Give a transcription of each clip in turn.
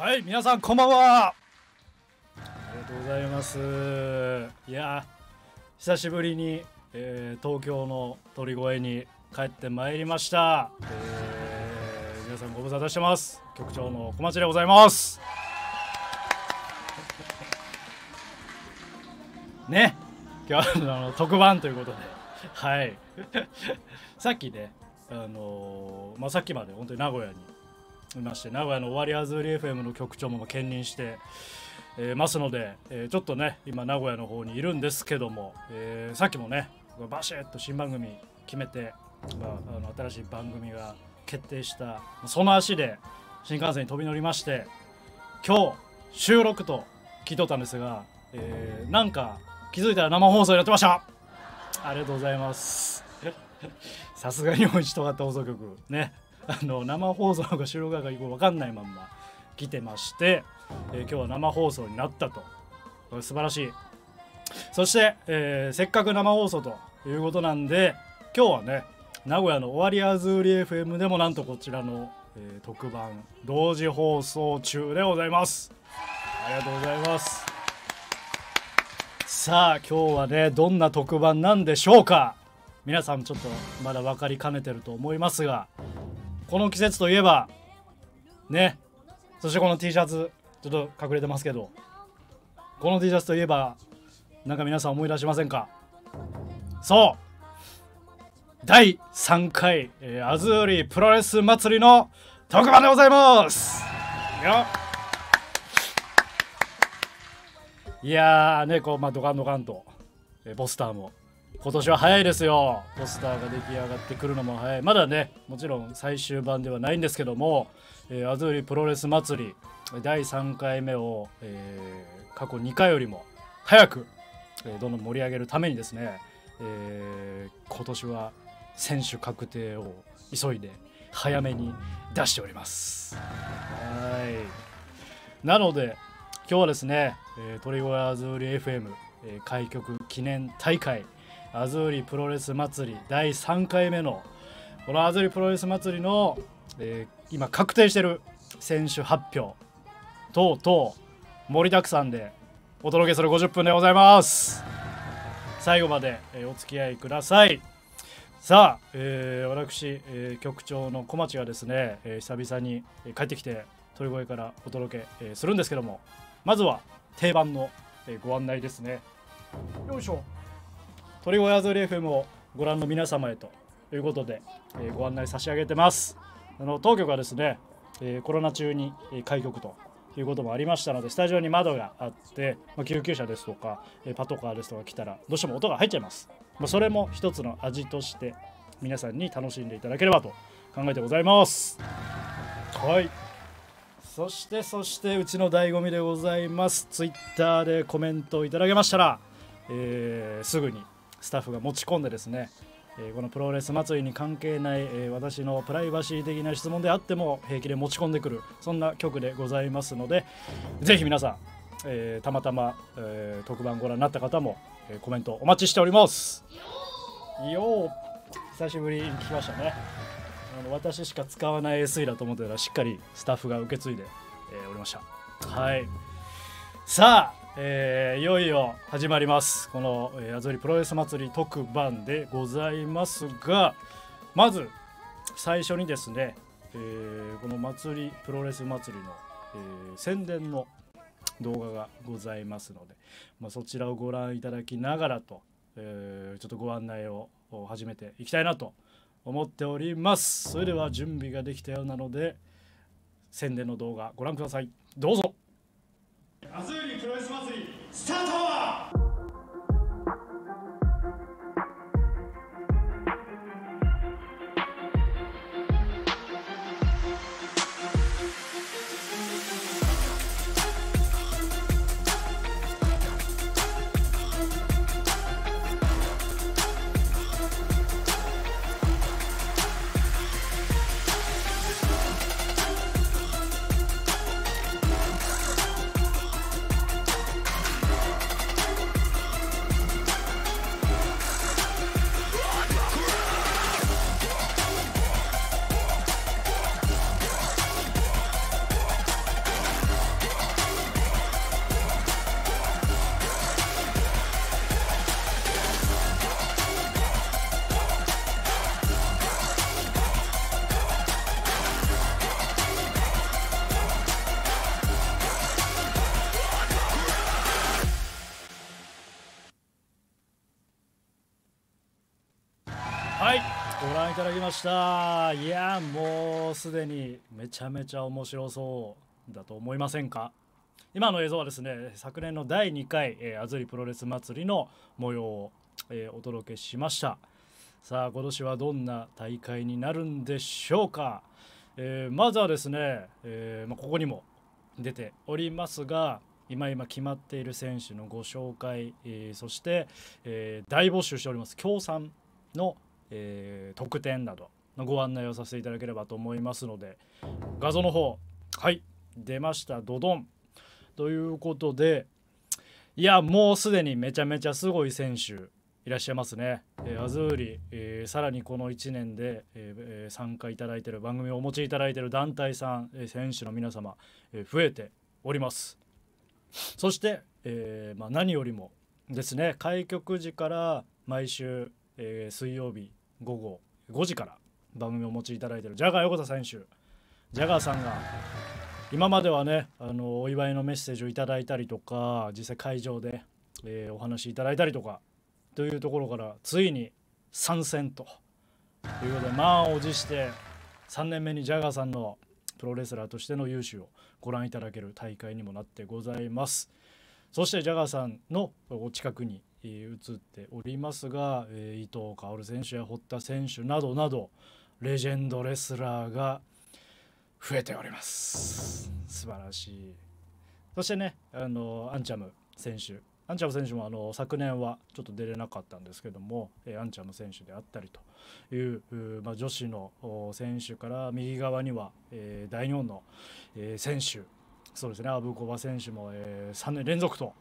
はい皆さんこんばんはありがとうございますいや久しぶりに、えー、東京の鳥越に帰ってまいりました、えー、皆さんご無沙汰してます局長の小町でございますね今日あの特番ということではい さっきねあのー、まあ、さっきまで本当に名古屋にいまして名古屋の終わりアズーリ FM の局長も兼任してえー、ますので、えー、ちょっとね今名古屋の方にいるんですけども、えー、さっきもねバシッと新番組決めて、まあ、あの新しい番組が決定したその足で新幹線に飛び乗りまして今日収録と聞いとったんですが、えー、なんか気づいたら生放送やってましたありがとうございますさすが日本一かった放送局ねあの生放送が収録がよく分かんないまんま来てまして、えー、今日は生放送になったと素晴らしいそして、えー、せっかく生放送ということなんで今日はね名古屋のオワリアズ売リ FM でもなんとこちらの、えー、特番同時放送中でございますありがとうございますさあ今日はねどんな特番なんでしょうか皆さんちょっとまだ分かりかねてると思いますが、この季節といえばねそしてこの T シャツちょっと隠れてますけどこの T シャツといえばなんか皆さん思い出しませんかそう第3回、えー、アズーリプロレス祭りの特番でございますいやーねこうまあドカンドカンと、えー、ポスターも今年は早いですよポスターが出来上がってくるのも早いまだねもちろん最終版ではないんですけども、えー、アズーリプロレス祭り第3回目を、えー、過去2回よりも早く、えー、どんどん盛り上げるためにですね、えー、今年は選手確定を急いで早めに出しておりますはいなので今日はですね、えー、トリゴアズーリ FM、え開局記念大会アズーリプロレス祭り第3回目のこのアズーリプロレス祭りの、えー、今確定してる選手発表等々盛りだくさんでお届けする50分でございます最後まで、えー、お付き合いくださいさあ、えー、私、えー、局長の小町がですね、えー、久々に帰ってきて鳥越からお届け、えー、するんですけどもまずは定番の、えー、ご案内ですねよいしょ鳥小屋ぞり FM をご覧の皆様へということで、えー、ご案内差し上げてます。あの当局はですね、えー、コロナ中に開局ということもありましたので、スタジオに窓があって、まあ、救急車ですとか、えパトカーですとか来たら、どうしても音が入っちゃいます。まあ、それも一つの味として、皆さんに楽しんでいただければと考えてございます。はい。そしてそしてうちの醍醐味でございます。ツイッターでコメントをいただけましたら、えー、すぐにスタッフが持ち込んでですね、えこのプロレス祭りに関係ない、え私のプライバシー的な質問であっても平気で持ち込んでくるそんな曲でございますのでぜひ皆さん、えたまたま、え特番ご覧になった方も、えコメントお待ちしておりますよ久しぶりに来ましたねあの私しか使わない SE だと思ってたらしっかりスタッフが受け継いで、えおりましたはいさあえー、いよいよ始まりますこの「矢ぞりプロレス祭り」特番でございますがまず最初にですね、えー、この祭りプロレス祭りの、えー、宣伝の動画がございますので、まあ、そちらをご覧いただきながらと、えー、ちょっとご案内を始めていきたいなと思っておりますそれでは準備ができたようなので宣伝の動画ご覧くださいどうぞ明日よりプロレス祭りスタートましたいやもうすでにめちゃめちゃ面白そうだと思いませんか今の映像はですね昨年の第2回、えー、あずりプロレス祭りの模様を、えー、お届けしましたさあ今年はどんな大会になるんでしょうか、えー、まずはですね、えまあ、ここにも出ておりますが今今決まっている選手のご紹介、えそして、え大募集しております協賛のえー、特典などのご案内をさせていただければと思いますので画像の方はい出ましたドドンということでいやもうすでにめちゃめちゃすごい選手いらっしゃいますね、えー、アズーリ、えー、さらにこの1年で、えー、参加いただいている番組をお持ちいただいている団体さん、えー、選手の皆様、えー、増えておりますそして、えーまあ、何よりもですね開局時から毎週、えー、水曜日午後5時から番組をお持ちいただいているジャガー横田選手ジャガーさんが今まではねあのお祝いのメッセージをいただいたりとか実際会場で、えー、お話しいただいたりとかというところからついに参戦ということで満を持して3年目にジャガーさんのプロレスラーとしての勇姿をご覧いただける大会にもなってございます。そしてジャガーさんのお近くに移っておりますが、えー、伊藤薫選手や堀田選手などなどレジェンドレスラーが増えております素晴らしいそしてねあのアンチャム選手アンチャム選手もあの昨年はちょっと出れなかったんですけども、えー、アンチャム選手であったりという、まあ、女子の選手から右側には、えー、第4の、えー、選手そうですねアブコバ選手も、えー、3年連続と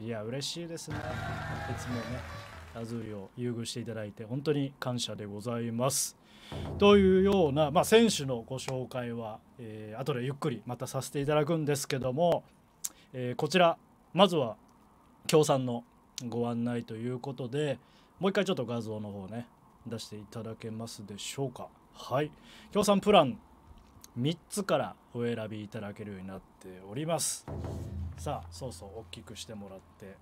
いや嬉しいですねいつもねアズーリを優遇していただいて本当に感謝でございますというような、まあ、選手のご紹介は、えー、後でゆっくりまたさせていただくんですけども、えー、こちらまずは協賛のご案内ということでもう一回ちょっと画像の方ね出していただけますでしょうかはい協賛プラン3つからお選びいただけるようになっておりますさあそうそう大きくしてもらって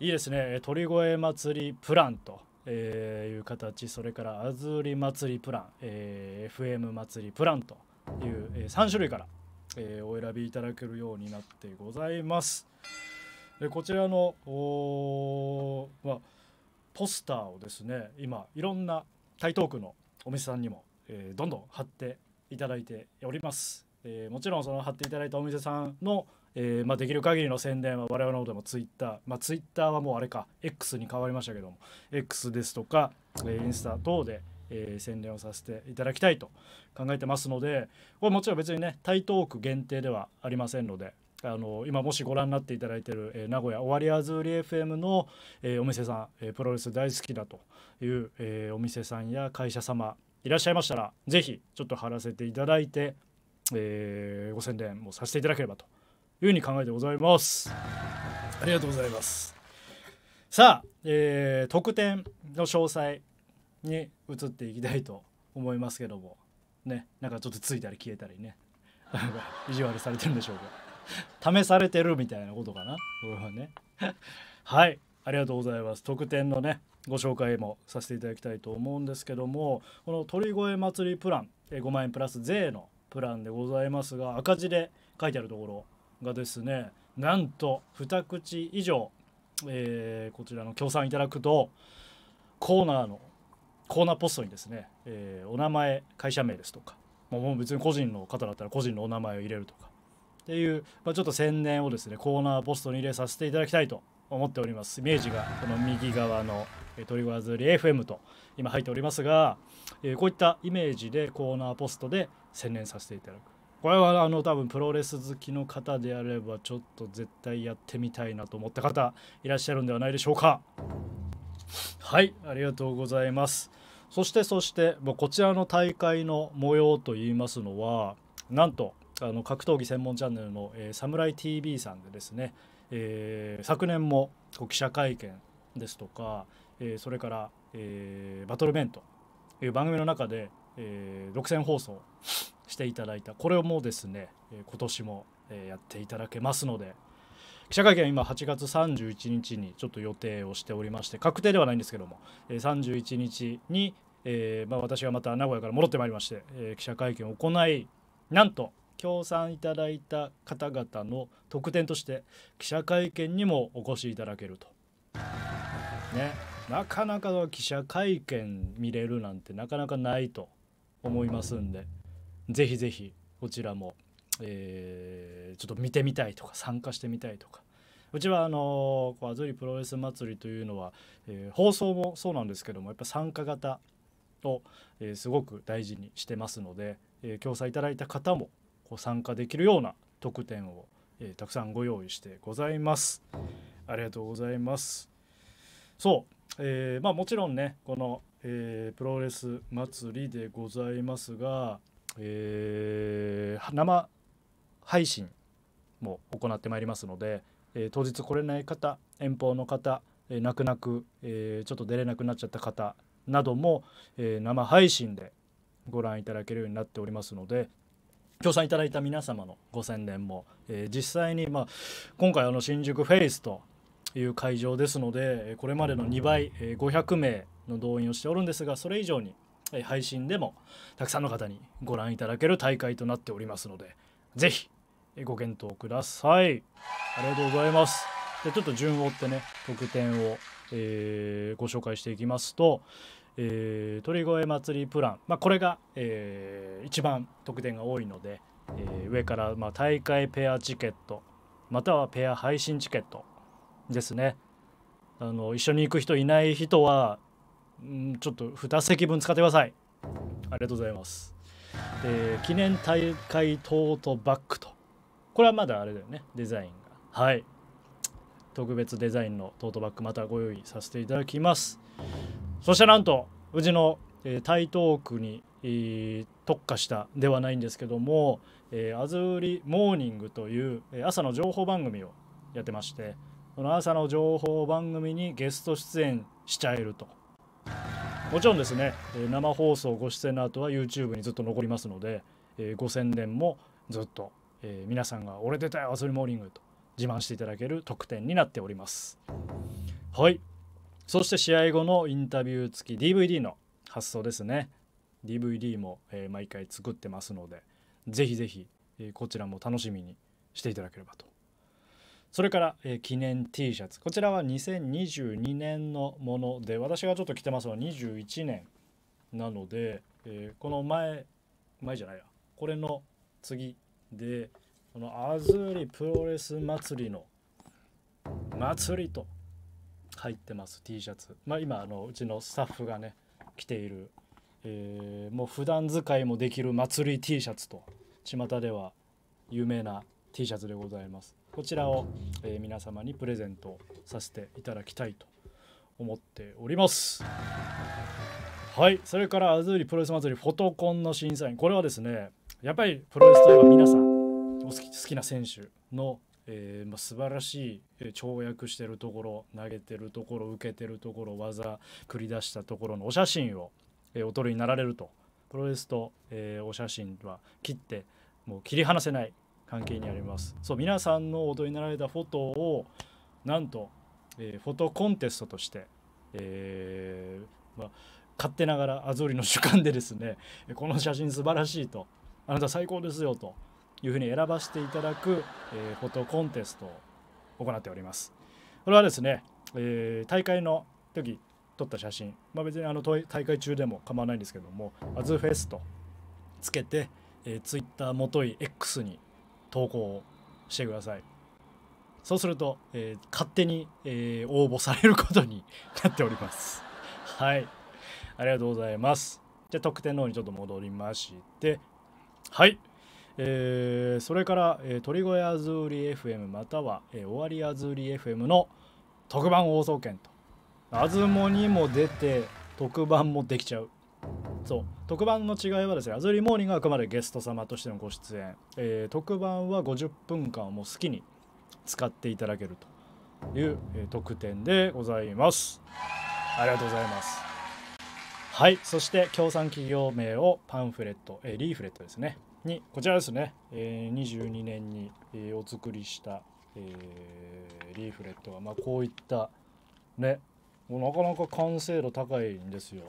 いいですね鳥越祭りプランと、えー、いう形それからあずり祭りプラン、えー、FM 祭りプランという、えー、3種類から、えー、お選びいただけるようになってございますでこちらのお、まあ、ポスターをですね今いろんな台東区のお店さんにも、えー、どんどん貼っていただいております、えー、もちろんその貼っていただいたお店さんのえーまあ、できる限りの宣伝は我々のこでもツイッター、まあ、ツイッターはもうあれか X に変わりましたけども X ですとか、えー、インスタ等で、えー、宣伝をさせていただきたいと考えてますのでこれもちろん別にね台東区限定ではありませんのであの今もしご覧になっていただいている、えー、名古屋オワリアズーリ FM の、えー、お店さん、えー、プロレス大好きだという、えー、お店さんや会社様いらっしゃいましたらぜひちょっと貼らせていただいて、えー、ご宣伝もさせていただければというふうに考えてございますありがとうございますさあ、えー、特典の詳細に移っていきたいと思いますけどもねなんかちょっとついたり消えたりね 意地悪されてるんでしょうか試されてるみたいなことかなこれはねはいありがとうございます特典のねご紹介もさせていただきたいと思うんですけどもこの鳥越祭りプラン5万円プラス税のプランでございますが赤字で書いてあるところがですねなんと2口以上、えー、こちらの協賛いただくとコーナーのコーナーポストにですね、えー、お名前会社名ですとかもう別に個人の方だったら個人のお名前を入れるとかっていう、まあ、ちょっと宣伝をですねコーナーポストに入れさせていただきたいと思っておりますイメージがこの右側の「トリガーズリ FM」と今入っておりますが、えー、こういったイメージでコーナーポストで宣伝させていただくこれはあの多分プロレス好きの方であればちょっと絶対やってみたいなと思った方いらっしゃるんではないでしょうかはいありがとうございますそしてそしてこちらの大会の模様といいますのはなんとあの格闘技専門チャンネルの「えー、サムライ TV」さんでですね、えー、昨年も記者会見ですとか、えー、それから、えー、バトルメントという番組の中で、えー、独占放送していただいたこれをもうですね今年もやっていただけますので記者会見は今8月31日にちょっと予定をしておりまして確定ではないんですけども31日に、えー、まあ、私がまた名古屋から戻ってまいりまして、えー、記者会見を行いなんと協賛いただいた方々の特典として記者会見にもお越しいただけると。ね、なかなか記者会見見れるなんてなかなかないと思いますんで。ぜひぜひこちらも、えー、ちょっと見てみたいとか参加してみたいとかうちはあのこうアズリプロレス祭りというのは、えー、放送もそうなんですけどもやっぱ参加型を、えー、すごく大事にしてますので、えー、協賛いただいた方もこう参加できるような特典を、えー、たくさんご用意してございます。ありがとうございます。そう、えー、まあもちろんねこの、えー、プロレス祭りでございますがえー、生配信も行ってまいりますので、えー、当日来れない方遠方の方、えー、泣く泣く、えー、ちょっと出れなくなっちゃった方なども、え生配信でご覧いただけるようになっておりますので協賛いただいた皆様のご宣伝も、え実際に、まあ、今回あの新宿フェイスという会場ですのでこれまでの2倍、え500名の動員をしておるんですがそれ以上に配信でもたくさんの方にご覧いただける大会となっておりますので是非ご検討くださいありがとうございますでちょっと順を追ってね特典を、えー、ご紹介していきますとえー、鳥越祭りプラン、まあ、これが、えー、一番得点が多いので、えー、上から、まあ、大会ペアチケットまたはペア配信チケットですねあの一緒に行く人いない人はんちょっと2席分使ってくださいありがとうございますで記念大会トートバッグとこれはまだあれだよねデザインがはい特別デザインのトートバッグまたご用意させていただきますそしてなんとうちの、えー、台東区に、えー、特化したではないんですけども「えー、あずうりモーニング」という、え朝の情報番組をやってましてその朝の情報番組にゲスト出演しちゃえると。もちろんですね生放送ご出演の後は YouTube にずっと残りますので、えご宣伝もずっと、え皆さんが「俺出たよアスリモーニング」と自慢していただける特典になっておりますはいそして試合後のインタビュー付き DVD の発送ですね DVD も、え毎回作ってますのでぜひぜひ、えこちらも楽しみにしていただければとそれから、えー、記念 T シャツこちらは2022年のもので私がちょっと着てますのは21年なので、えー、この前前じゃないやこれの次でこのアズーリプロレス祭りの祭りと入ってます T シャツまあ今あのうちのスタッフがね着ている、えー、もう普段使いもできる祭り T シャツと巷では有名な T シャツでございますこちらを、えー、皆様にプレゼントさせていただきたいと思っておりますはいそれからアズーリプロレス祭りフォトコンの審査員これはですねやっぱりプロレスといえば皆さんお好き好きな選手のえーまあ、素晴らしい跳躍してるところ投げてるところ受けてるところ技繰り出したところのお写真を、えー、お取りになられるとプロレスと、えー、お写真は切ってもう切り離せない関係にありますそう皆さんの踊りになられたフォトをなんと、えー、フォトコンテストとして、えー、まあ、勝手ながらアゾーリの主観でですね この写真素晴らしいとあなた最高ですよというふうに選ばせていただく、えー、フォトコンテストを行っておりますこれはですね、えー、大会の時撮った写真、まあ、別にあの大会中でも構わないんですけどもアズフェスとつけて、えー、Twitter もとい X に投稿してくださいそうすると、えー、勝手に、えー、応募されることになっております はいありがとうございますじゃあ得点の方にちょっと戻りましてはいえー、それから、えー、鳥越屋ずーり FM または、えー、終わりあずうり FM の特番放送券とあずもにも出て特番もできちゃうそう特番の違いはですね「アズリモーニング」はあくまでゲスト様としてのご出演、えー、特番は50分間をもう好きに使っていただけるという、えー、特典でございますありがとうございますはいそして協賛企業名をパンフレット、えー、リーフレットですねにこちらですね、えー、22年に、えー、お作りした、えー、リーフレットは、まあ、こういったねなかなか完成度高いんですよ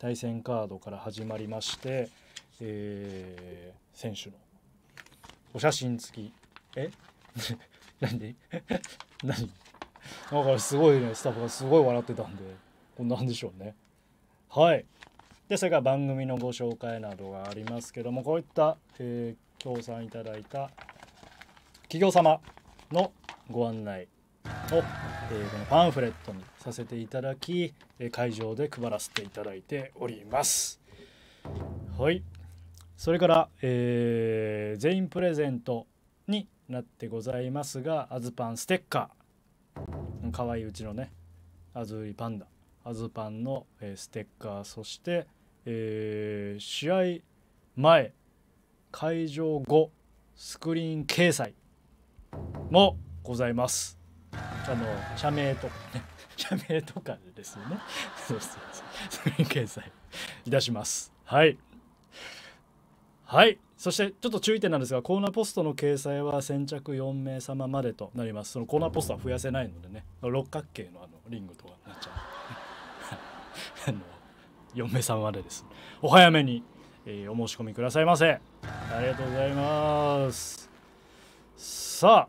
対戦カードから始まりまして、えー、選手のお写真付きえ 何 何だからすごいねスタッフがすごい笑ってたんでこれなんでしょうねはいでそれから番組のご紹介などがありますけどもこういった、えー、協賛いただいた企業様のご案内を、えー、このパンフレットにさせていただき、え会場で配らせていただいております。はい。それから、えー、全員プレゼントになってございますが、アズパンステッカー。かわいうちのね、アズーリパンダ、アズパンの、えステッカー、そして、えー、試合前、会場後、スクリーン掲載もございます。あの社名とかね 社名とかでですよね そうそうそうそれに掲載いたしますはいはいそしてちょっと注意点なんですがコーナーポストの掲載は先着4名様までとなりますそのコーナーポストは増やせないのでね六角形のあのリングとかになっちゃう あの4名様までですお早めに、えー、お申し込みくださいませありがとうございますさあ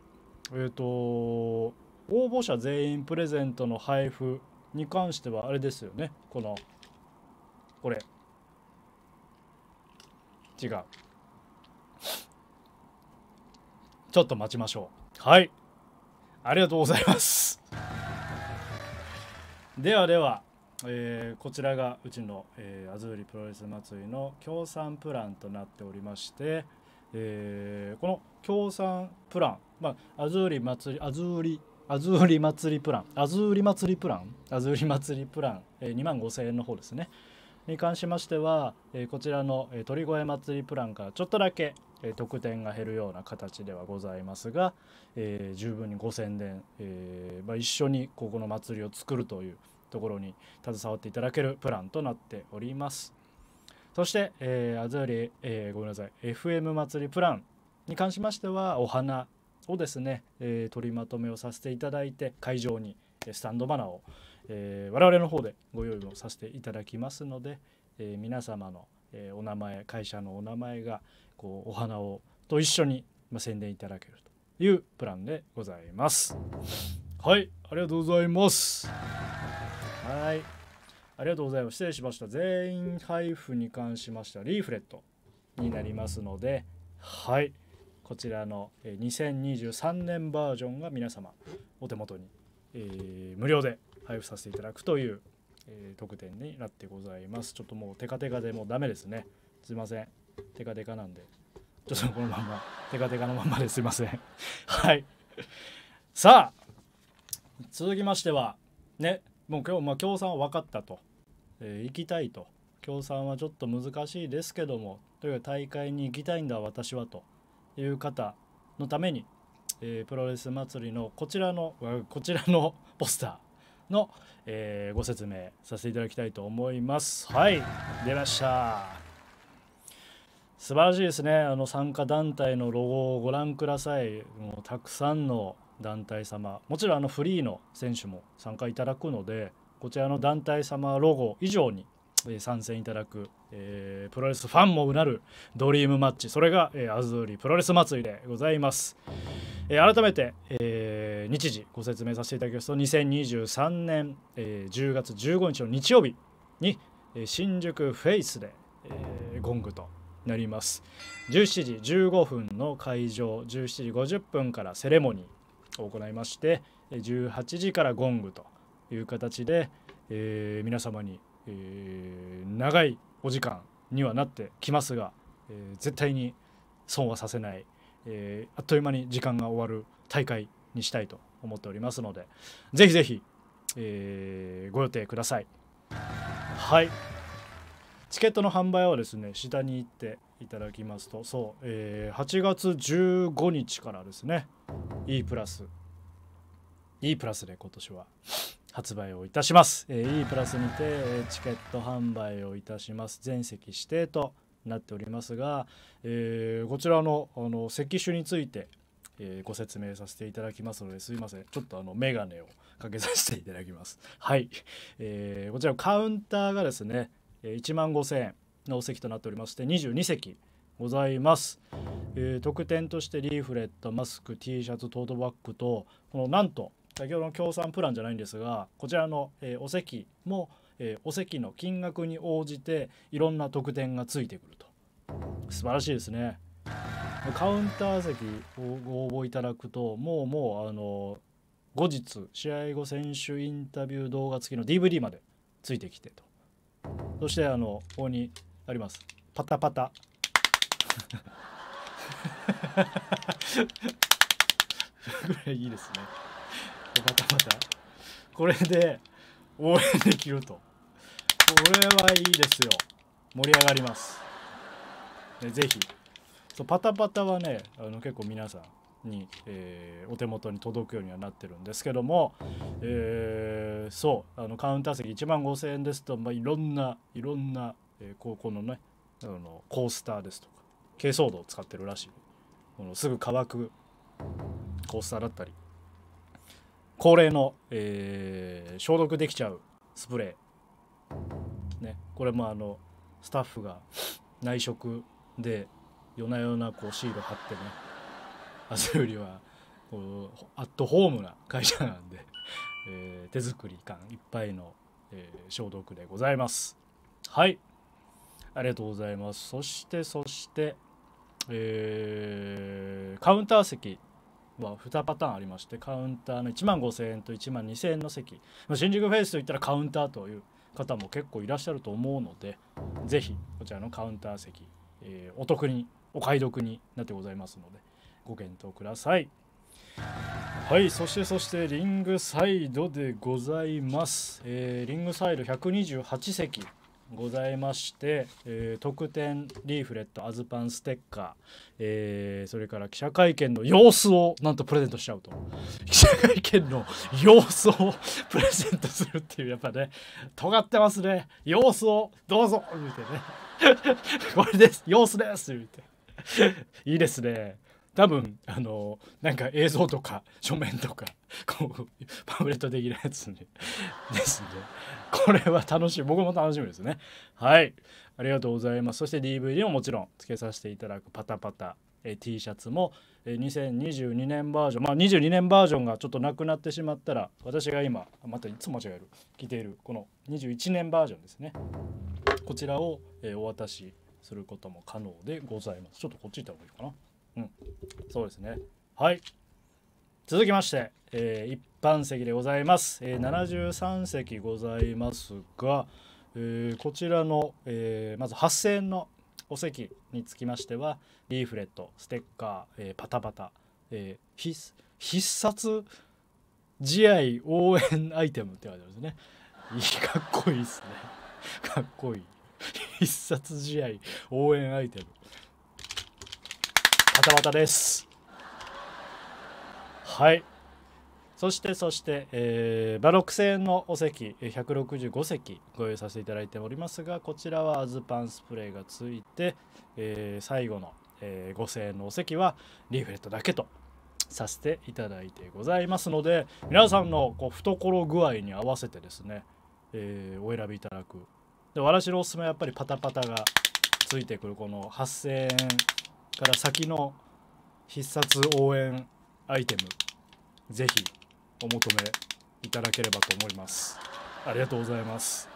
えっ、ー、と応募者全員プレゼントの配布に関してはあれですよねこのこれ違うちょっと待ちましょうはいありがとうございます ではでは、えー、こちらがうちの、えー、アズーリプロレス祭りの協賛プランとなっておりまして、えー、この協賛プラン、まあ、アズーリ祭りアズーリアズーリ祭りプラン、アズーリ祭りプラン、アズーリ祭りプラン、えー、2万5000円の方ですね。に関しましては、えー、こちらの、えー、鳥越祭りプランからちょっとだけ、えー、得点が減るような形ではございますが、えー、十分にご宣伝、えーまあ、一緒にここの祭りを作るというところに携わっていただけるプランとなっております。そして、えー、アズーリ、えー、ごめんなさい、FM 祭りプランに関しましては、お花をですね、えー、取りまとめをさせていただいて会場にスタンドバナーを、えー、我々の方でご用意をさせていただきますので、えー、皆様の、えお名前会社のお名前がこうお花をと一緒に、ま宣伝いただけるというプランでございます。はいありがとうございます。はいありがとうございます。失礼しました。全員配布に関しましてはリーフレットになりますので、はい。こちらの2023年バージョンが皆様お手元に、えー、無料で配布させていただくという、えー、特典になってございますちょっともうテカテカでもうダメですねすいませんテカテカなんでちょっとこのままテカテカのままですいません はいさあ続きましてはねもう今日、まあ、協賛は分かったと、えー、行きたいと協賛はちょっと難しいですけどもという大会に行きたいんだ私はという方のために、えー、プロレス祭りのこちらのこちらの ポスターの、えー、ご説明させていただきたいと思いますはい出ました素晴らしいですねあの参加団体のロゴをご覧くださいもうたくさんの団体様もちろんあのフリーの選手も参加いただくのでこちらの団体様ロゴ以上に参戦いただく、えー、プロレスファンもうなるドリームマッチそれが、えー、アズーリプロレス祭りでございます、えー、改めて、えー、日時ご説明させていただきますと2023年、えー、10月15日の日曜日に、えー、新宿フェイスで、えー、ゴングとなります17時15分の会場17時50分からセレモニーを行いまして18時からゴングという形で、えー、皆様にえー、長いお時間にはなってきますが、えー、絶対に損はさせない、えー、あっという間に時間が終わる大会にしたいと思っておりますのでぜひぜひ、えー、ご予定くださいはいチケットの販売はですね下に行っていただきますとそう、えー、8月15日からですね E プラス E プラスで今年は発売をいたします、えー、E プラスにて、えチケット販売をいたします全席指定となっておりますが、えー、こちらのあの席種について、えー、ご説明させていただきますのですいませんちょっとあの眼鏡をかけさせていただきます はい、えー、こちらカウンターがですね1万5000円のお席となっておりまして22席ございます、えー、特典としてリーフレットマスク T シャツトートバッグとこのなんと先ほどの協賛プランじゃないんですがこちらの、えー、お席も、えー、お席の金額に応じていろんな特典がついてくると素晴らしいですねカウンター席をご応募いただくともうもうあの後日試合後選手インタビュー動画付きの DVD までついてきてとそしてあのここにありますパタパタ これいいですねバタバタこれで応援できるとこれはいいですよ盛り上がりますでぜひそうパタパタはねあの結構皆さんに、えー、お手元に届くようにはなってるんですけども、えー、そうあのカウンター席1万5,000円ですと、まあ、いろんないろんな、えー、高校のねあのコースターですとか珪藻土を使ってるらしいこのすぐ乾くコースターだったり恒例の、えー、消毒できちゃうスプレー、ね、これもあのスタッフが内職で夜な夜なこうシール貼ってね朝よりはこうアットホームな会社なんで、えー、手作り感いっぱいの、えー、消毒でございますはいありがとうございますそしてそして、えー、カウンター席は2パターンありましてカウンターの1万5000円と1万2000円の席新宿フェイスといったらカウンターという方も結構いらっしゃると思うので是非こちらのカウンター席、えー、お得にお買い得になってございますのでご検討ください。はいそしてそしてリングサイドでございます、えー、リングサイド128席ございまして、えー、特典リーフレットアズパンステッカー、えー、それから記者会見の様子をなんとプレゼントしちゃうと記者会見の様子をプレゼントするっていうやっぱね尖ってますね様子をどうぞ言うてねこれです様子です言うていいですね多分あのなんか映像とか書面とかこうパンフレット的なやつに、ね、ですねこれは楽しい僕も楽しみですねはいありがとうございますそして DVD ももちろんつけさせていただくパタパタえ T シャツも、え2022年バージョンまあ22年バージョンがちょっとなくなってしまったら私が今またいつも間違える着ているこの21年バージョンですねこちらを、えお渡しすることも可能でございますちょっとこっち行った方がいいかなうんそうですねはい続きまして、えー、一般席でございます、えー、73席ございますが、えー、こちらの、えー、まず8000円のお席につきましてはリーフレットステッカー、えー、パタパタ、えー、必殺試合応援アイテムって書いてあるんですねかっこいいですねかっこいい必殺試合応援アイテムたまたですはいそしてそして、えー、バロック製のお席165席ご用意させていただいておりますがこちらはアズパンスプレーがついて、えー、最後の、えー、5000円のお席はリーフレットだけとさせていただいてございますので皆さんのこう懐具合に合わせてですね、えー、お選びいただくで私のおすすめはやっぱりパタパタがついてくるこの8000円から先の必殺応援アイテムぜひお求めいただければと思いますありがとうございます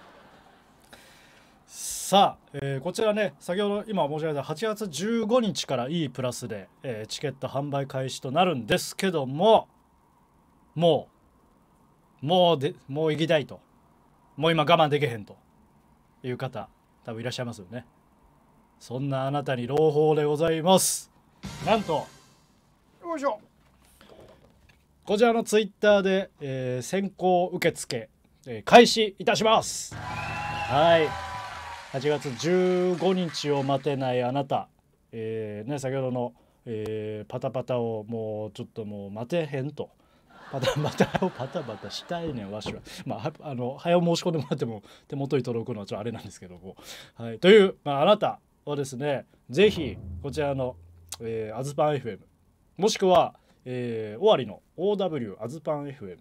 さあ、えー、こちらね先ほど今申し上げた8月15日から E プラスで、えー、チケット販売開始となるんですけどももうもうでもう行きたいともう今我慢できへんという方多分いらっしゃいますよねそんなあなたに朗報でございますなんとよいしょこちらのツイッターで、えー、先行受付、えー、開始いたしますはい8月15日を待てないあなた、えー、ね先ほどの、えー、パタパタをもうちょっともう待てへんとパタパタをパタパタしたいねんわしはまああの早う申し込んでもらっても手元に届くのはちょっとあれなんですけどもはいという、まあ、あなたをですねぜひこちらの、えー、アズパン FM もしくは、えー、わりの OW アズパン FM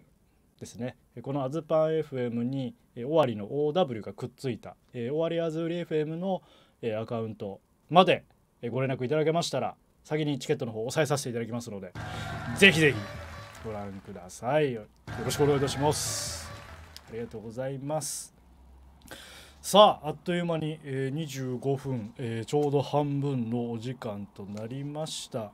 ですねこのアズパン FM に、えー、わりの OW がくっついた、えー、わりアズーリ FM の、えー、アカウントまで、えー、ご連絡いただけましたら先にチケットの方を押さえさせていただきますのでぜひぜひご覧くださいよろしくお願いいたしますありがとうございますさああっという間に、えー、25分、えー、ちょうど半分のお時間となりました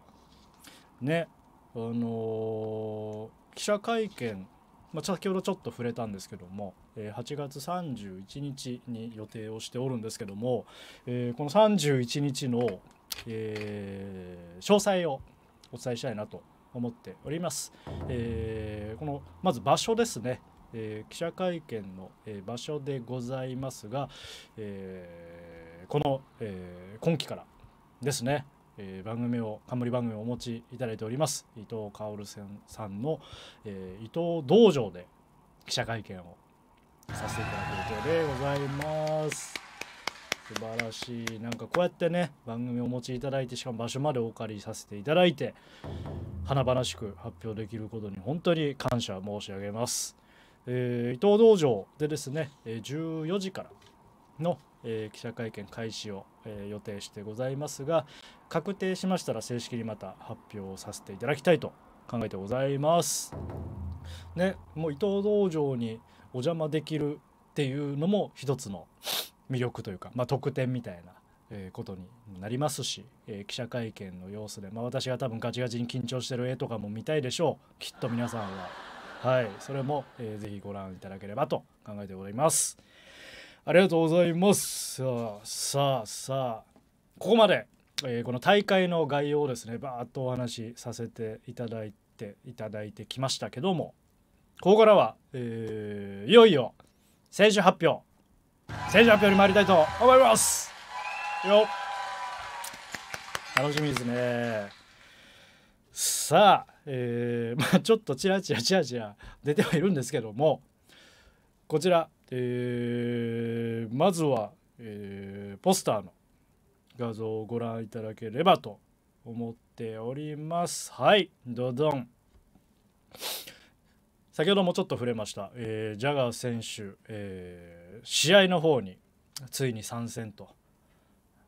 ねあのー、記者会見、まあ、先ほどちょっと触れたんですけども、えー、8月31日に予定をしておるんですけども、えー、この31日の、えー、詳細をお伝えしたいなと思っております、えー、このまず場所ですねえー、記者会見の、えー、場所でございますが、えー、この、え今期からですね、え番組を冠番組をお持ちいただいております伊藤薫さんの、え伊藤道場で記者会見をさせていただく予定でございます。素晴らしいなんかこうやってね番組をお持ちいただいてしかも場所までお借りさせていただいて華々しく発表できることに本当に感謝申し上げます。えー、伊藤道場でですね、え14時からの、え記者会見開始を、え予定してございますが確定しましたら正式にまた発表させていただきたいと考えてございます。ね、もう伊藤道場にお邪魔できるっていうのも一つの 魅力というか、まあ、特典みたいな。えことになりますし、え記者会見の様子で、まあ、私が多分ガチガチに緊張してる絵とかも見たいでしょうきっと皆さんは。はいそれも、えー、ぜひご覧いただければと考えておりますありがとうございますさあさあさあここまで、えー、この大会の概要をですねバーッとお話しさせていただいていただいてきましたけどもここからは、えー、いよいよ選手発表選手発表に参りたいと思いますよ楽しみですねさあえー、まあ、ちょっとちらちらちらちら出てはいるんですけどもこちら、えー、まずは、えー、ポスターの画像をご覧いただければと思っておりますはいどどん先ほどもちょっと触れました、えー、ジャガー選手、えー、試合の方についに参戦と、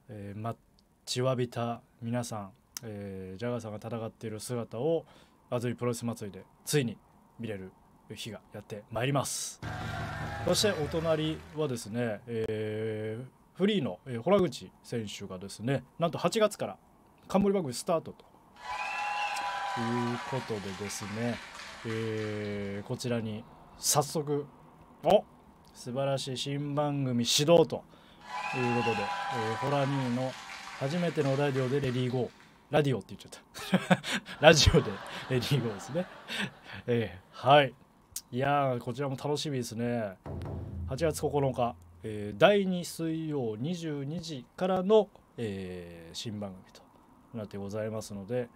えー、待ちわびた皆さん、えー、ジャガーさんが戦っている姿を、アズミプロレス祭りでついに見れる日がやってまいりますそしてお隣はですね、えー、フリーの、えー、洞口選手がですねなんと8月から冠番組スタートということでですね、えー、こちらに早速お素晴らしい新番組始動ということで、えー、ホラーニーの初めてのラジオでレディーゴーラディオって言っちゃった ラジオでエンディですね えー、はい。いやー、こちらも楽しみですね。8月9日、えー、第2水曜22時からの、えー、新番組となってございますので、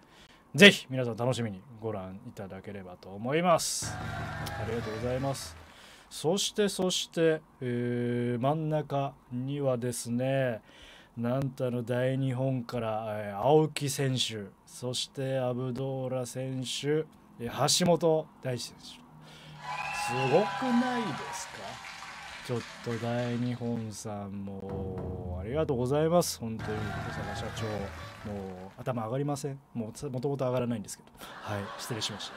ぜひ皆さん楽しみにご覧いただければと思います。ありがとうございます。そしてそして、えー、真ん中にはですね、なんとあの大日本から、え青木選手そしてアブドーラ選手、え橋本大地選手すごくないですかちょっと大日本さんもありがとうございます本当に小坂社長もう頭上がりませんもうもともと上がらないんですけどはい失礼しまし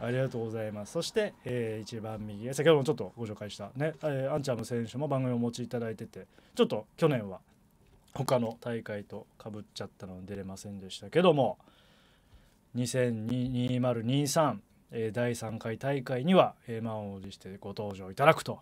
たありがとうございます。そして、えー、一番右、先ほどもちょっとご紹介したね、えー、あんちゃんの選手も番組をお持ちいただいてて、ちょっと去年は他の大会とかぶっちゃったので出れませんでしたけども202023、第3回大会には、満を持してご登場いただくと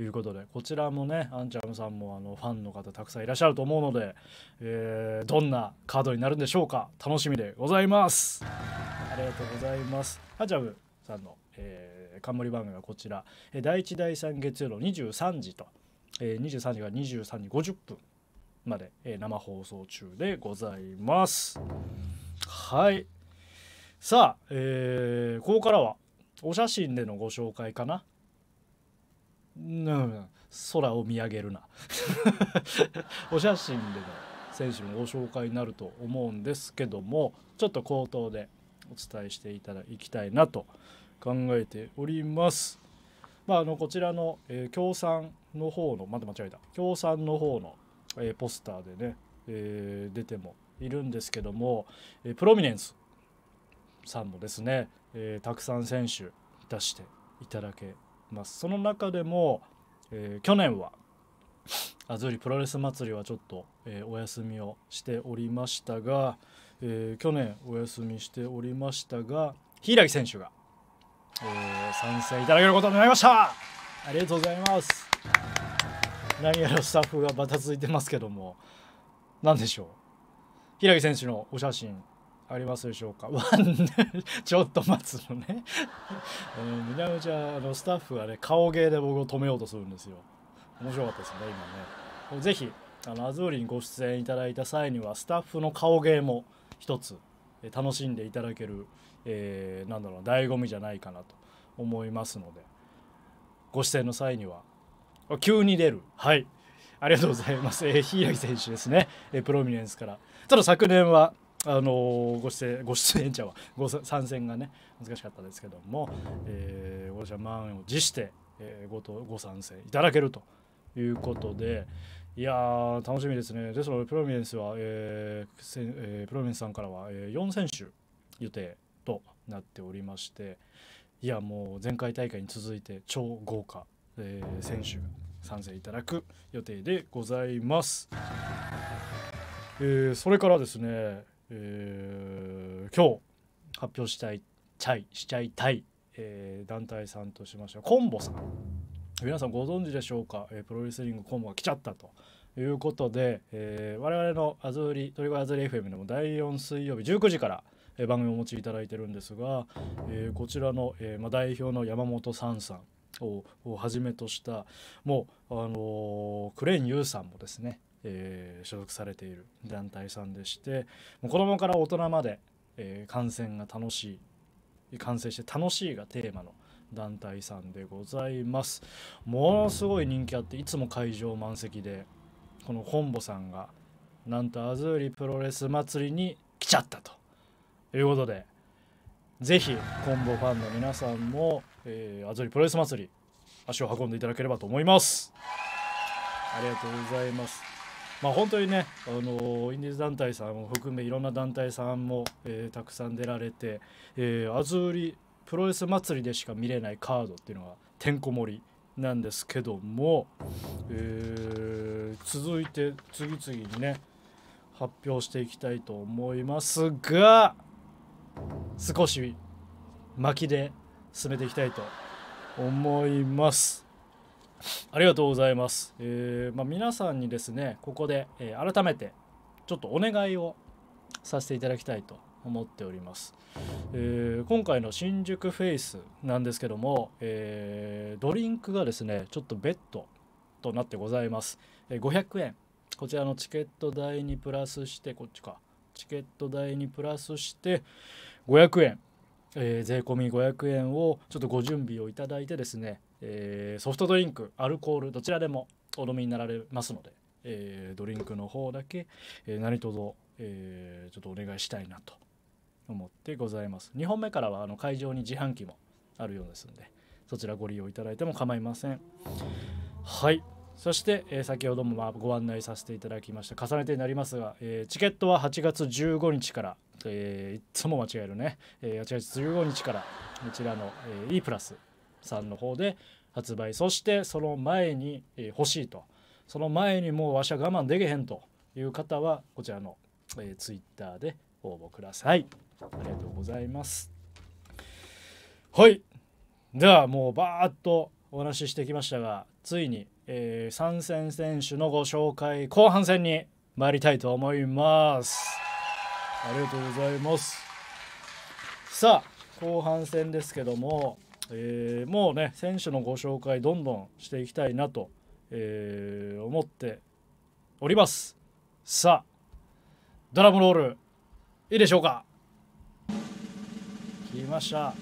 いうことでこちらもねアンチャムさんもあのファンの方たくさんいらっしゃると思うので、えー、どんなカードになるんでしょうか楽しみでございますありがとうございますアンチャムさんの、えー、冠番組はこちら第1第3月曜の23時と、えー、23時から23時50分まで、えー、生放送中でございます。はい。さあ、えー、ここからはお写真でのご紹介かな。うん、空を見上げるな。お写真での選手のご紹介になると思うんですけども、ちょっと口頭でお伝えしていただきたいなと考えております。まあ、あのこちらの、えー、協賛の方のまた間違えた協賛の方のえポスターでね、え出てもいるんですけども、えプロミネンスさんもですね、えたくさん選手出していただけます。その中でも、え去年はアズーリプロレス祭りはちょっと、えお休みをしておりましたが、え去年お休みしておりましたが柊選手が、え参戦いただけることになりましたありがとうございます何やらスタッフがバタついてますけども何でしょう平木選手のお写真ありますでしょうか ちょっと待つのねうん、むちゃむちゃあのスタッフがね顔芸で僕を止めようとするんですよ面白かったですね今ね是非あのアズーリにご出演いただいた際にはスタッフの顔芸も一つ楽しんでいただける、えー、なんだろう醍醐味じゃないかなと思いますのでご出演の際には急に出るはいありがとうございます、えー、柊選手ですね、えー、プロミネンスからただ昨年はあのー、ご出演ご出演者はご参戦がね難しかったですけども、えー、私は満を持して、えー、ごとご参戦いただけるということでいや楽しみですねですのでプロミネンスは、えーせえー、プロミネンスさんからは、えー、4選手予定となっておりましていやもう前回大会に続いて超豪華、えー、選手参戦いただく予定でございます。えー、それからですね、えー、今日発表したいちゃいしちゃいたい、えー、団体さんとしましてはコンボさん皆さんご存知でしょうか、えプロレスリングコンボが来ちゃったと。いうことで、えー、我々のアズーリ鳥ーアズーリ FM でも第4水曜日19時から、え番組をお持ちいただいてるんですが、えー、こちらの、えーまあ、代表の山本さんさんをはじめとしたもう、あのー、クレーン・ユーさんもですね、えー、所属されている団体さんでしてもう子どもから大人まで、えー、感染が楽しい完成して楽しいがテーマの団体さんでございますものすごい人気あっていつも会場満席でこの本坊さんがなんとアズーリプロレス祭りに来ちゃったということでぜひコンボファンの皆さんもえー、アズリプロレス祭り足を運んでいただければと思いますありがとうございますまあ本当にねあのインディーズ団体さんを含めいろんな団体さんも、えー、たくさん出られて、えー、アズーリプロレス祭りでしか見れないカードっていうのはてんこ盛りなんですけども、えー、続いて次々にね発表していきたいと思いますが少し巻きで進めていきたいと思います。ありがとうございます。えー、まあ、皆さんにですね、ここで、えー、改めてちょっとお願いをさせていただきたいと思っております。えー、今回の新宿フェイスなんですけども、えドリンクがですね、ちょっとベッドとなってございます。え500円。こちらのチケット代にプラスして、こっちか。チケット代にプラスして500円えー、税込み500円をちょっとご準備をいただいてですね、えー、ソフトドリンクアルコールどちらでもお飲みになられますので、えー、ドリンクの方だけ、えー、何卒、えー、ちょっとお願いしたいなと思ってございます2本目からはあの会場に自販機もあるようですのでそちらご利用いただいても構いませんはいそして、えー、先ほどもまご案内させていただきました重ねてになりますが、えー、チケットは8月15日からえー、いつも間違えるね、えー、8月15日からこちらの、えー、E プラスさんの方で発売そしてその前に、えー、欲しいとその前にもうわしゃ我慢できへんという方はこちらの、えー、t w i t で応募くださいありがとうございますはいではもうバーッとお話ししてきましたがついに、えー、参戦選手のご紹介後半戦に参りたいと思います。ありがとうございますさあ後半戦ですけども、えー、もうね選手のご紹介どんどんしていきたいなと、えー、思っておりますさあドラムロールいいでしょうか来ました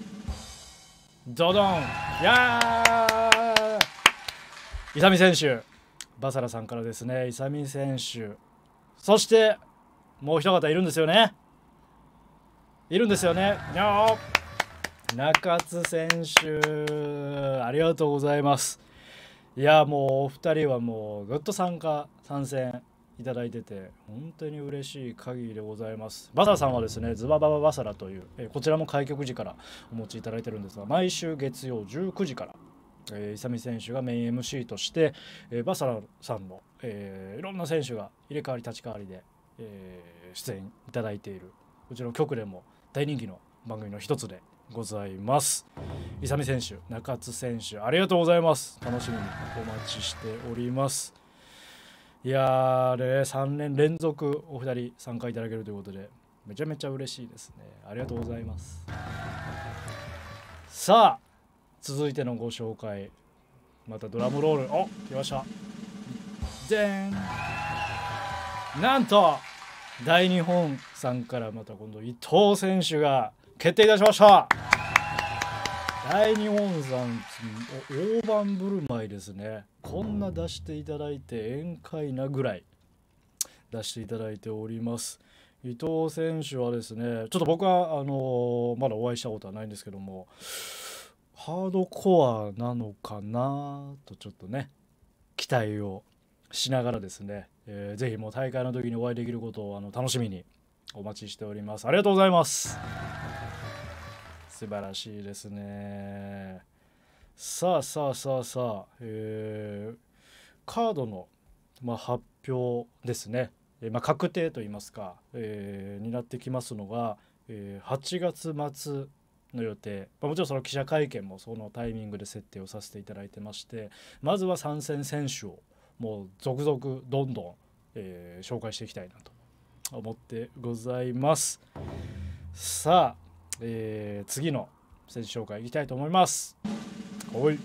ドドンやー伊佐美選手バサラさんからですね伊佐美選手そしてもう一方いるんですよねいるんですよね中津選手ありがとうございますいやもうお二人はもうぐっと参加参戦いただいてて本当に嬉しい限りでございますバサさんはですねズババババサラという、えこちらも開局時からお持ちいただいてるんですが毎週月曜19時からえー、選手がメイン MC として、えー、バサラさんの、えー、いろんな選手が入れ替わり立ち替わりでえー、出演いただいているうちの局でも大人気の番組の一つでございます勇美選手中津選手ありがとうございます楽しみにお待ちしておりますいやーで、3年連続お二人参加いただけるということでめちゃめちゃ嬉しいですねありがとうございますさあ続いてのご紹介またドラムロールお来ましたでんなんと大日本さんからまた今度伊藤選手が決定いたしました大日本さん大盤振る舞いですねこんな出していただいて宴会なぐらい出していただいております伊藤選手はですねちょっと僕はあのまだお会いしたことはないんですけどもハードコアなのかなとちょっとね期待をしながらですねえー、ぜひもう大会の時にお会いできることをあの楽しみにお待ちしておりますありがとうございます素晴らしいですねさあさあさあさあ、えー、カードの、まあ、発表ですね、えー、まあ、確定といいますか、えー、になってきますのが、え8月末の予定、まあ、もちろんその記者会見もそのタイミングで設定をさせていただいてましてまずは参戦選手をもう続々どんどん、えー、紹介していきたいなと思ってございますさあ、えー、次の選手紹介いきたいと思いますはい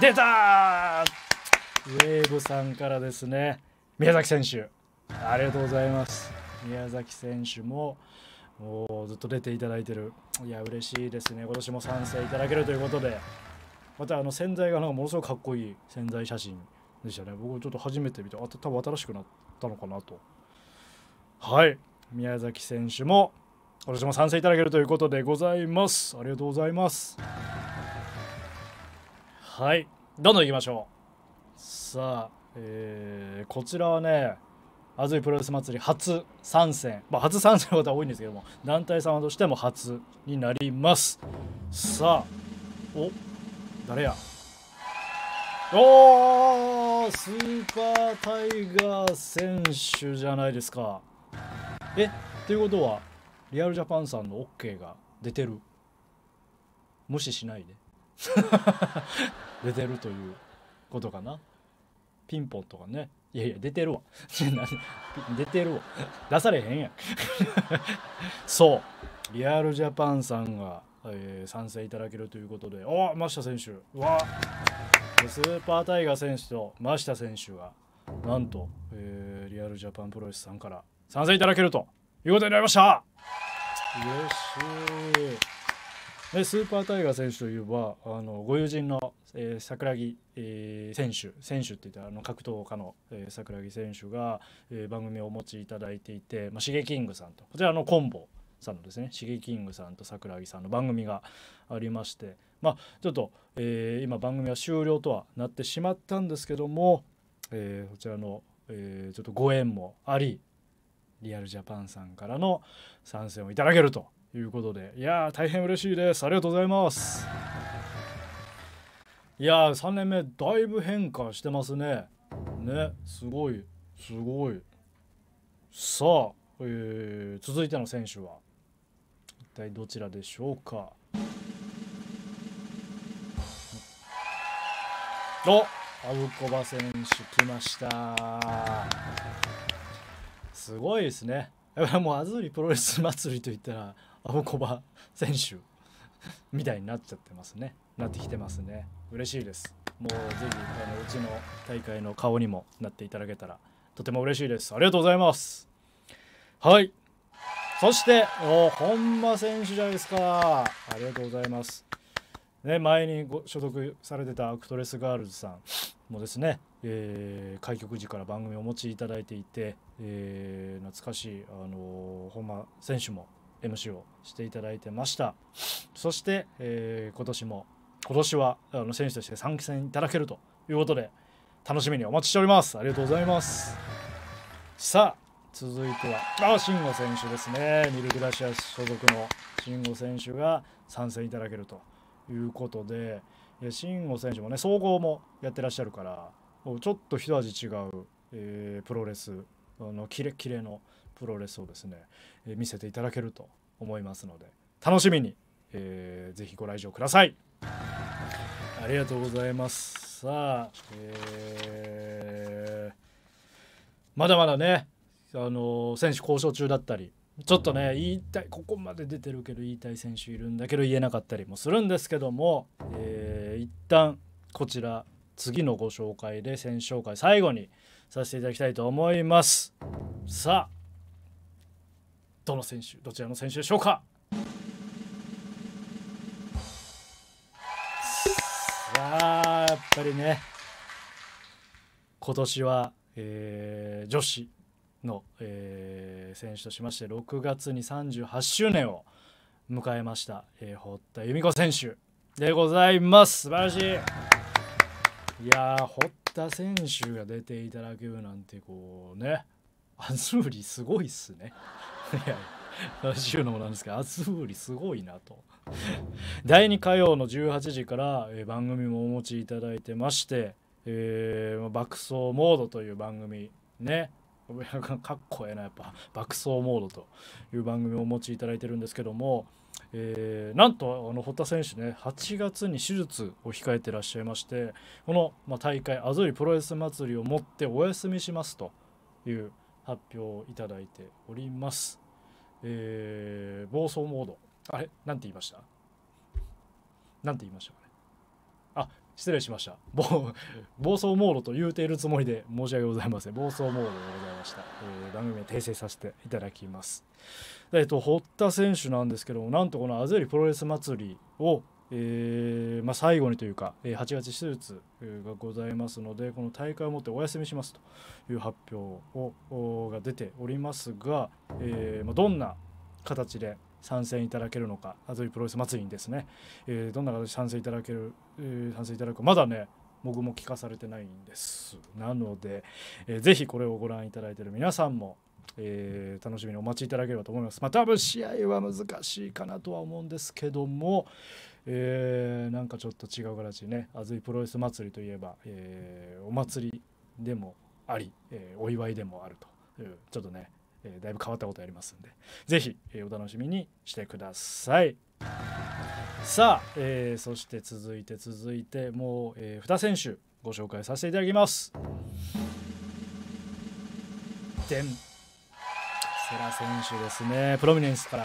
出たウェーブさんからですね宮崎選手ありがとうございます宮崎選手ももうずっと出ていただいてるいや嬉しいですね今年も賛成いただけるということでまたあの潜在がなんかものすごくかっこいい潜在写真でしたね僕ちょっと初めて見てあ多分新しくなったのかなとはい宮崎選手も今年も参戦いただけるということでございますありがとうございますはいどんどんいきましょうさあ、えー、こちらはねあずいプロレス祭り初参戦、まあ、初参戦の方は多いんですけども団体様としても初になりますさあお誰やおースーパータイガー選手じゃないですかえっということはリアルジャパンさんの OK が出てる無視しないで 出てるということかなピンポンとかねいやいや出てるわ 出てるわ出されへんやん そうリアルジャパンさんがえー、参戦いただけるということでお真下選手わスーパータイガー選手と真下選手がなんと、えー、リアルジャパンプロレスさんから参戦いただけるということになりました嬉しいでスーパータイガー選手といえばあのご友人の、えー、桜木、えー、選手選手って言ったあの格闘家の、えー、桜木選手が、えー、番組をお持ちいただいていて、まあ、シゲキングさんとこちらのコンボさんのですねシゲキングさんと桜木さんの番組がありましてまあちょっと、えー、今番組は終了とはなってしまったんですけども、えー、こちらの、えー、ちょっとご縁もありリアルジャパンさんからの参戦をいただけるということでいやー大変嬉しいですありがとうございますいやー3年目だいぶ変化してますねねすごいすごいさあ、えー、続いての選手は体どちらでしょうかおアブコバ選手来ましたすごいですねやっぱもうアズリプロレス祭りといったらアブコバ選手 みたいになっちゃってますねなってきてますね嬉しいですもうぜひあのうちの大会の顔にもなっていただけたらとても嬉しいですありがとうございますはいそして、お本間選手じゃないですか。ありがとうございます。ね、前にご所属されてたアクトレスガールズさんもですね、えー、開局時から番組をお持ちいただいていて、えー、懐かしい、あのー、本間選手も MC をしていただいてましたそして、えー、今年も今年はあの選手として参戦いただけるということで楽しみにお待ちしておりますありがとうございますさあ続いては、あ、慎吾選手ですね。ミルグラシアス所属の慎吾選手が参戦いただけるということで、慎吾選手もね、総合もやってらっしゃるから、ちょっと一味違う、えー、プロレス、あのキレッキレのプロレスをですね、えー、見せていただけると思いますので、楽しみに、えー、ぜひご来場ください。ありがとうございます。さあ、えー、まだまだね、あの選手交渉中だったりちょっとね、言いたいここまで出てるけど言いたい選手いるんだけど言えなかったりもするんですけども、えー、一旦こちら次のご紹介で選手紹介最後にさせていただきたいと思いますさあどの選手どちらの選手でしょうかさあやっぱりね今年は、えー、女子の、えー、選手としまして6月に38周年を迎えました、えー、堀田由美子選手でございます素晴らしいいや堀田選手が出ていただけるなんてこうねアーリすごいっすねいや言うのもなんですけどアーリすごいなと第2火曜の18時から、えー、番組もお持ちいただいてまして、えー、爆走モードという番組ね小部屋がかっこええなやっぱ爆走モードという番組をお持ちいただいてるんですけども、えー、なんとあの堀田選手ね8月に手術を控えてらっしゃいましてこの、まあ、大会アゾイプロレス祭りをもってお休みしますという発表をいただいております、えー、暴走モードあれなんて言いましたなんて言いましたかねあ失礼しました暴暴走モードと言うているつもりで申し訳ございません暴走モードでございました、えー、番組を訂正させていただきますえー、と堀田選手なんですけどもなんとこのあゼりプロレス祭りをえー、まあ、最後にというか、8月手術がございますのでこの大会をもってお休みしますという発表をが出ておりますが、えー、まあ、どんな形で参戦いただけるのかあズいプロレス祭りにですね、えー、どんな形参戦いただける、えー、参戦いただくかまだね僕も聞かされてないんですなので、えー、ぜひこれをご覧いただいている皆さんもえー、楽しみにお待ちいただければと思います。まあ、多分試合は難しいかなとは思うんですけども、えー、なんかちょっと違う形ね、あずいプロレス祭りといえば、えー、お祭りでもあり、えお祝いでもあるという、ちょっとね、えー、だいぶ変わったことやりますんで是非、えー、お楽しみにしてください。さあ、えー、そして続いて続いてもう、えー、2選手ご紹介させていただきます。でんセラ選手ですねプロミネンスから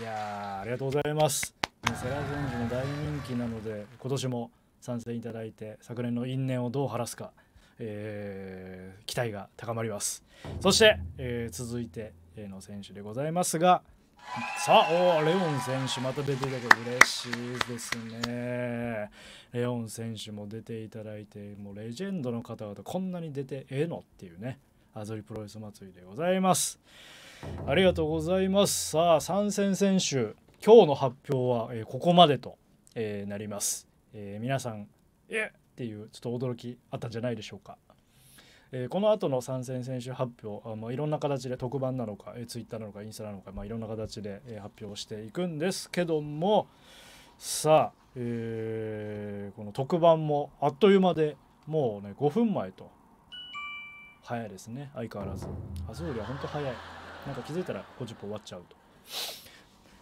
いやありがとうございますセラ選手も大人気なので今年も参戦いただいて昨年の因縁をどう晴らすかえー、期待が高まりますそして、えー、続いての選手でございますがさあおレオン選手また出ていただけて嬉しいですねレオン選手も出ていただいてもうレジェンドの方々こんなに出てええのっていうねアゾリプロレス祭りでございますありがとうございますさあ参戦選手今日の発表は、えここまでと、えなります、え皆さんえっていうちょっと驚きあったんじゃないでしょうか。えー、この後の参戦選手発表あ、まあ、いろんな形で特番なのか、えー、ツイッターなのかインスタなのか、まあ、いろんな形で、えー、発表していくんですけどもさあ、えー、この特番もあっという間でもうね5分前と早いですね相変わらずアズーは本当早いなんか気づいたら50分終わっちゃう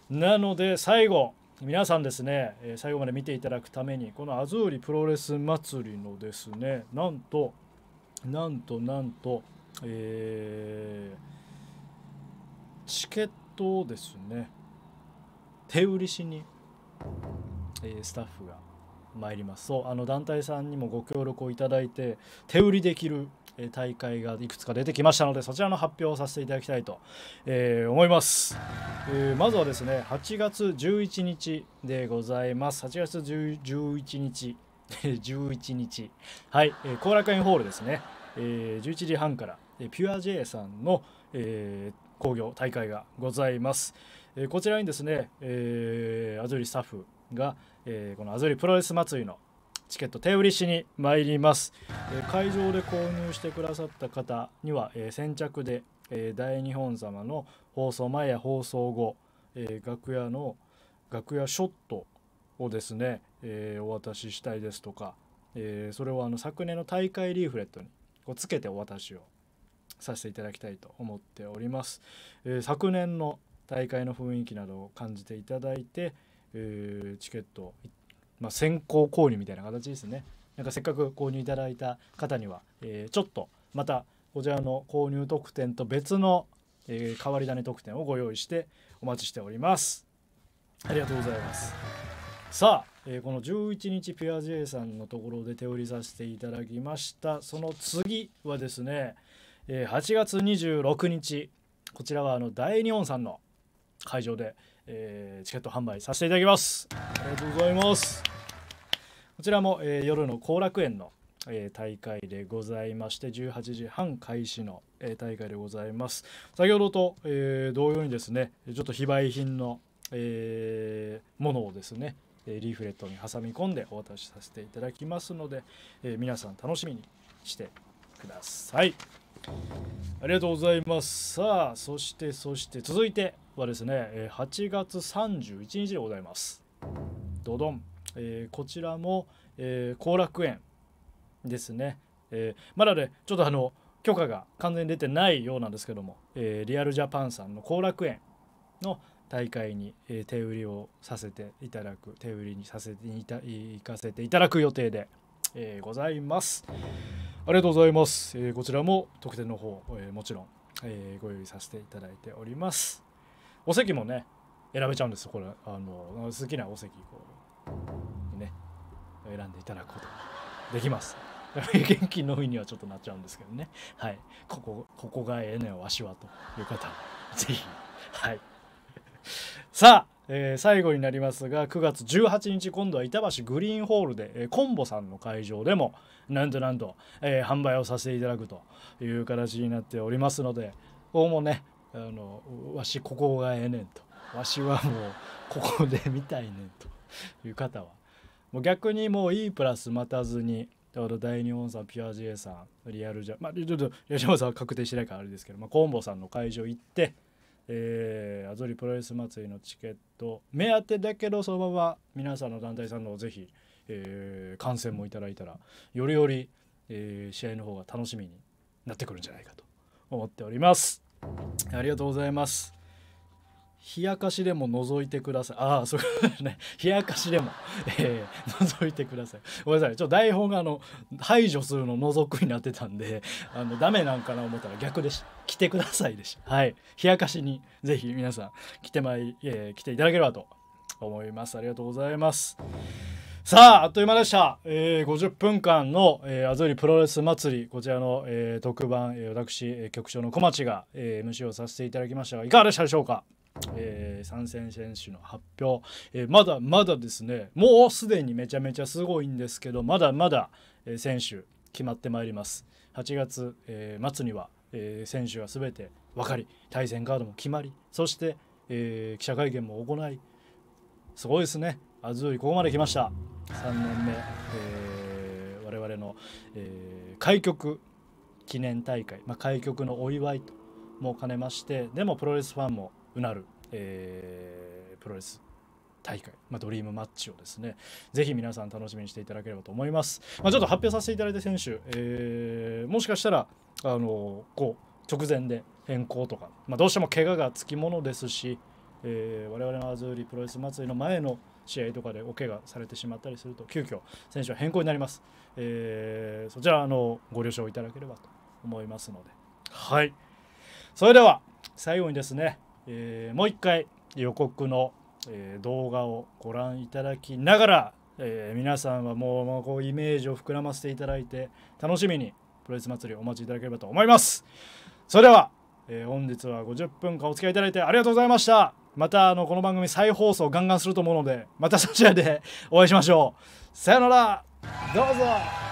となので最後皆さんですね、え最後まで見ていただくためにこのアズーリプロレス祭りのですねなんとなんとなんと、えー、チケットをですね手売りしに、えー、スタッフが参りますそうあの団体さんにもご協力をいただいて手売りできる大会がいくつか出てきましたのでそちらの発表をさせていただきたいと、えー、思います、えー、まずはですね8月11日でございます8月11日11日はい後、えー、楽園ホールですね、えー、11時半から、えー、ピュア J さんの、えー、工業大会がございます、えー、こちらにですね、えー、アズリスタッフが、えー、このアズリプロレス祭りのチケット手売りしに参ります、えー、会場で購入してくださった方には、えー、先着で、えー、大日本様の放送前や放送後、え楽屋の楽屋ショットをですね、えお渡ししたいですとか、えそれをあの昨年の大会リーフレットにこうつけてお渡しをさせていただきたいと思っております、え昨年の大会の雰囲気などを感じていただいて、えー、チケット、まあ、先行購入みたいな形ですねなんかせっかく購入いただいた方には、えー、ちょっとまたこちらの購入特典と別の、えー、変わり種特典をご用意してお待ちしておりますありがとうございますさあ、えー、この11日ピュア J さんのところで手売りさせていただきましたその次はですね、えー、8月26日こちらはあの大日本さんの会場で、えー、チケット販売させていただきますありがとうございますこちらも、えー、夜の後楽園の、えー、大会でございまして18時半開始の、え大会でございます先ほどと、え同様にですねちょっと非売品の、えものをですねリーフレットに挟み込んでお渡しさせていただきますので、え皆さん楽しみにしてくださいありがとうございますさあそしてそして続いてはですね8月31日でございますドドン、こちらも後、えー、楽園ですね、えー、まだねちょっとあの許可が完全に出てないようなんですけども、えー、リアルジャパンさんの後楽園の大会に、えー、手売りをさせていただく手売りにさせていた行かせていただく予定で、えー、ございますありがとうございます、えー、こちらも特典の方、えー、もちろん、えー、ご用意させていただいておりますお席もね選べちゃうんですこれあの好きなお席こうにね選んでいただくことができます。元気のみにはちょっとなっちゃうんですけどね、はい、ここここがええねわしはという方 ぜひ、はい、さあ、えー、最後になりますが9月18日今度は板橋グリーンホールで、えー、コンボさんの会場でもなんとなんと、えー、販売をさせていただくという形になっておりますのでここもねあのわしここがええねんとわしはもうここで見たいねんという方はもう逆にもういいプラス待たずにだから大日本さんピュア J さんリアルじゃまあちょっと吉本さんは確定してないからあれですけど、まあ、コンボさんの会場行ってえー、アゾリプロレス祭りのチケット目当てだけどそのまま皆さんの団体さんのぜひ、えー、観戦もいただいたらよりより、えー、試合の方が楽しみになってくるんじゃないかと思っております。ありがとうございます冷やかしでも覗いてください。ああ、そうですね。冷やかしでも、ン、えー、覗いてください。ごめんなさい。ちょっと台本があの排除するの覗くになってたんで、あのダメなんかな思ったら逆でした。来てくださいでした。はい。冷やかしにぜひ皆さん来てまい、えー、来ていただければと思います。ありがとうございます。さああっという間でした、えー、50分間の、えー、アずうプロレス祭りこちらの、えー、特番、え私局長の小町が、えー、MC をさせていただきましたがいかがでしたでしょうかえー、参戦選手の発表、えー、まだまだですねもうすでにめちゃめちゃすごいんですけどまだまだ、えー、選手決まってまいります8月、えー、末には、えー、選手が全て分かり対戦カードも決まりそして、えー、記者会見も行いすごいですねあずいここまで来ました3年目、えー、我々の、えー、開局記念大会、まあ、開局のお祝いとも兼ねましてでもプロレスファンもうなる、えー、プロレス大会、まあ、ドリームマッチをですねぜひ皆さん楽しみにしていただければと思います、まあ、ちょっと発表させていただいた選手、えー、もしかしたらあのこう直前で変更とか、まあ、どうしても怪我がつきものですしえー、我々のアズーリプロレス祭りの前の試合とかでお怪我されてしまったりすると急遽選手は変更になります、えー、そちらのご了承いただければと思いますのではいそれでは最後にですね、えー、もう一回予告の、え動画をご覧いただきながら、え皆さんはもうこうイメージを膨らませていただいて楽しみにプロレス祭りお待ちいただければと思いますそれでは、え本日は50分間お付き合いいただいてありがとうございましたまたあのこの番組再放送ガンガンすると思うのでまたそちらでお会いしましょうさよならどうぞ